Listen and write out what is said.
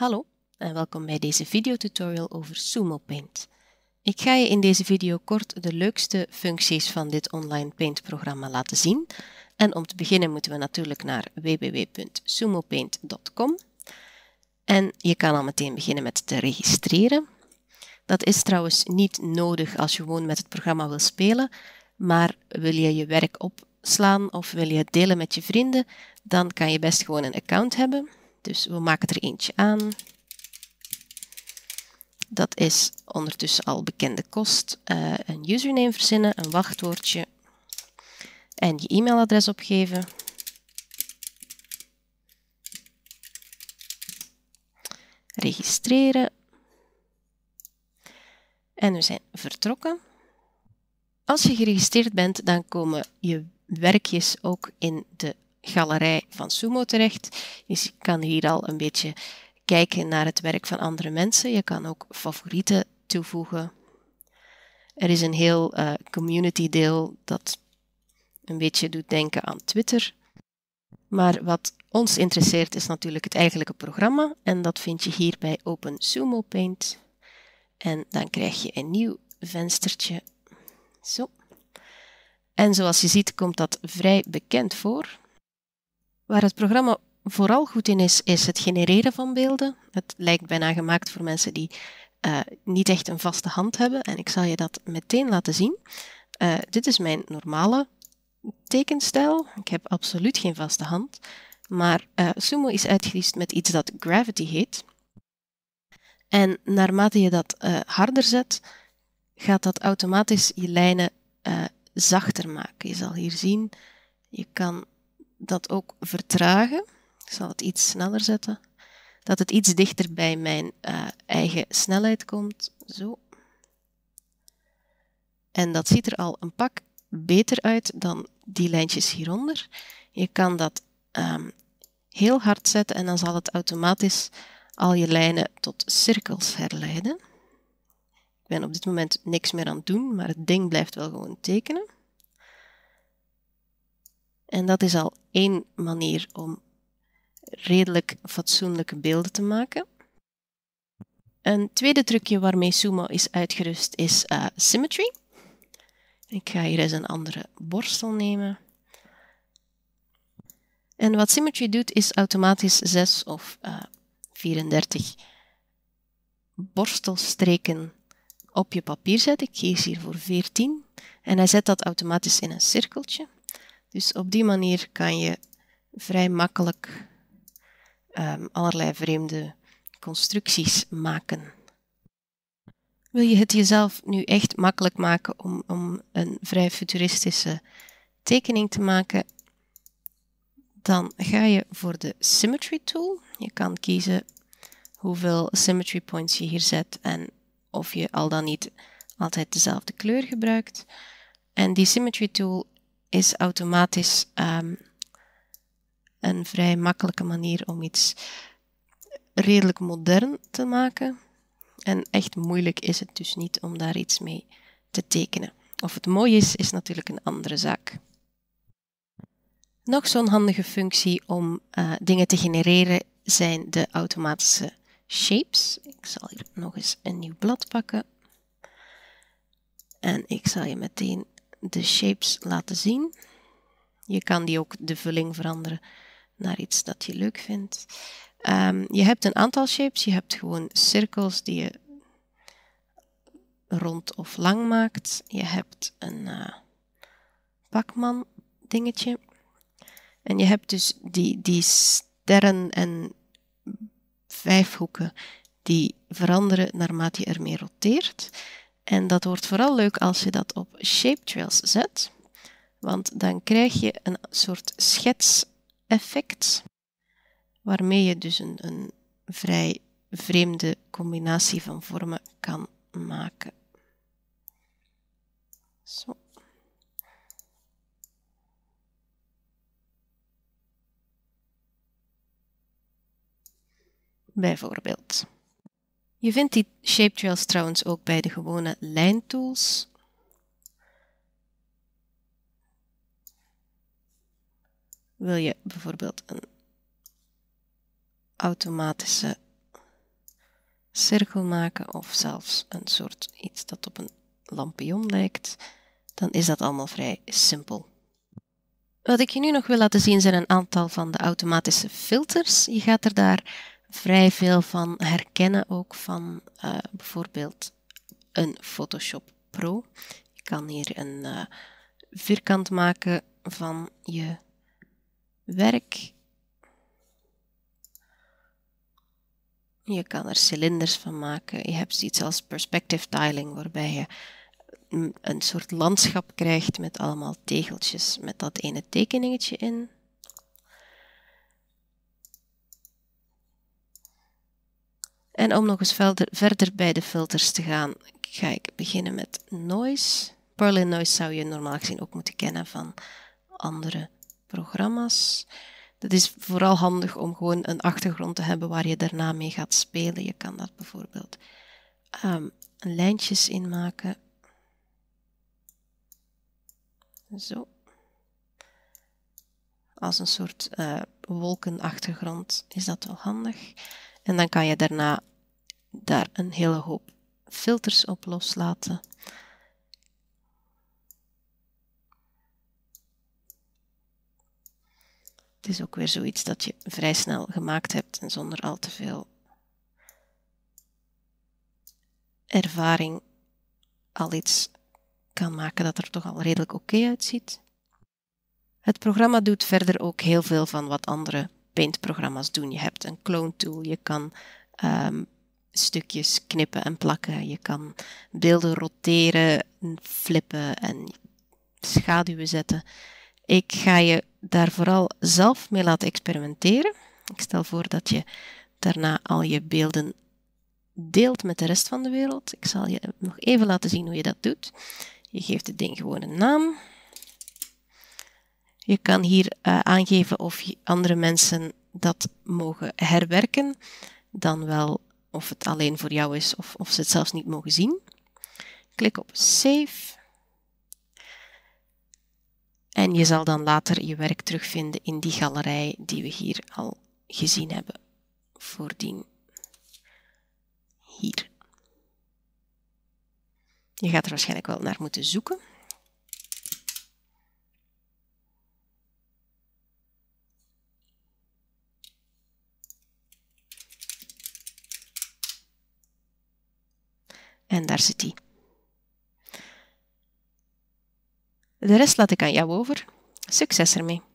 Hallo en welkom bij deze videotutorial over Sumo Paint. Ik ga je in deze video kort de leukste functies van dit online Paint programma laten zien. En om te beginnen moeten we natuurlijk naar www.sumopaint.com. En je kan al meteen beginnen met te registreren. Dat is trouwens niet nodig als je gewoon met het programma wil spelen, maar wil je je werk opslaan of wil je het delen met je vrienden, dan kan je best gewoon een account hebben. Dus we maken er eentje aan. Dat is ondertussen al bekende kost. Eh, een username verzinnen, een wachtwoordje en je e-mailadres opgeven. Registreren. En we zijn vertrokken. Als je geregistreerd bent, dan komen je werkjes ook in de galerij van Sumo terecht. Dus je kan hier al een beetje kijken naar het werk van andere mensen. Je kan ook favorieten toevoegen. Er is een heel eh, community deel dat een beetje doet denken aan Twitter. Maar wat ons interesseert is natuurlijk het eigenlijke programma en dat vind je hier bij Open Sumo Paint. En dan krijg je een nieuw venstertje. Zo. En zoals je ziet komt dat vrij bekend voor. Waar het programma vooral goed in is, is het genereren van beelden. Het lijkt bijna gemaakt voor mensen die eh, niet echt een vaste hand hebben. En ik zal je dat meteen laten zien. Eh, dit is mijn normale tekenstijl. Ik heb absoluut geen vaste hand. Maar eh, Sumo is uitgerust met iets dat Gravity heet. En naarmate je dat harder zet, gaat dat automatisch je lijnen zachter maken. Je zal hier zien, je kan dat ook vertragen. Ik zal het iets sneller zetten. Dat het iets dichter bij mijn eh, eigen snelheid komt. Zo. En dat ziet er al een pak beter uit dan die lijntjes hieronder. Je kan dat ehm, heel hard zetten en dan zal het automatisch al je lijnen tot cirkels herleiden. Ik ben op dit moment niks meer aan het doen, maar het ding blijft wel gewoon tekenen. En dat is al één manier om redelijk fatsoenlijke beelden te maken. Een tweede trucje waarmee Sumo is uitgerust is eh, symmetry. Ik ga hier eens een andere borstel nemen. En wat symmetry doet is automatisch 6 of 34 eh, borstelstreken op je papier zetten. Ik kies hier voor 14 en hij zet dat automatisch in een cirkeltje. Dus op die manier kan je vrij makkelijk ehm, allerlei vreemde constructies maken. Wil je het jezelf nu echt makkelijk maken om, om een vrij futuristische tekening te maken? Dan ga je voor de Symmetry Tool. Je kan kiezen hoeveel symmetry points je hier zet en of je al dan niet altijd dezelfde kleur gebruikt. En die Symmetry Tool is automatisch ehm, een vrij makkelijke manier om iets redelijk modern te maken. En echt moeilijk is het dus niet om daar iets mee te tekenen. Of het mooi is, is natuurlijk een andere zaak. Nog zo'n handige functie om eh, dingen te genereren zijn de automatische shapes. Ik zal hier nog eens een nieuw blad pakken. En ik zal je meteen de shapes laten zien. Je kan die ook de vulling veranderen naar iets dat je leuk vindt. Ehm, je hebt een aantal shapes. Je hebt gewoon cirkels die je rond of lang maakt. Je hebt een pakman eh, dingetje. En je hebt dus die, die sterren en vijfhoeken die veranderen naarmate je ermee roteert. En dat wordt vooral leuk als je dat op shape trails zet, want dan krijg je een soort schetseffect, waarmee je dus een, een vrij vreemde combinatie van vormen kan maken. Zo. Bijvoorbeeld. Je vindt die shape trails trouwens ook bij de gewone lijntools. Wil je bijvoorbeeld een automatische cirkel maken of zelfs een soort iets dat op een lampion lijkt, dan is dat allemaal vrij simpel. Wat ik je nu nog wil laten zien zijn een aantal van de automatische filters. Je gaat er daar vrij veel van herkennen, ook van eh, bijvoorbeeld een Photoshop Pro. Je kan hier een eh, vierkant maken van je werk. Je kan er cilinders van maken. Je hebt iets als perspective tiling, waarbij je een soort landschap krijgt met allemaal tegeltjes met dat ene tekeningetje in. En om nog eens verder, verder bij de filters te gaan, ga ik beginnen met noise. Berlin Noise zou je normaal gezien ook moeten kennen van andere programma's. Dat is vooral handig om gewoon een achtergrond te hebben waar je daarna mee gaat spelen. Je kan dat bijvoorbeeld um, lijntjes inmaken. Zo. Als een soort eh, wolkenachtergrond is dat wel handig. En dan kan je daarna daar een hele hoop filters op loslaten. Het is ook weer zoiets dat je vrij snel gemaakt hebt en zonder al te veel ervaring al iets kan maken dat er toch al redelijk oké uitziet. Het programma doet verder ook heel veel van wat andere Paint-programma's doen. Je hebt een clone tool, je kan ehm, stukjes knippen en plakken. Je kan beelden roteren, flippen en schaduwen zetten. Ik ga je daar vooral zelf mee laten experimenteren. Ik stel voor dat je daarna al je beelden deelt met de rest van de wereld. Ik zal je nog even laten zien hoe je dat doet. Je geeft het ding gewoon een naam. Je kan hier eh, aangeven of andere mensen dat mogen herwerken, dan wel of het alleen voor jou is of, of ze het zelfs niet mogen zien. Klik op Save. En je zal dan later je werk terugvinden in die galerij die we hier al gezien hebben voordien. Hier. Je gaat er waarschijnlijk wel naar moeten zoeken. En daar zit hij. De rest laat ik aan jou over. Succes ermee!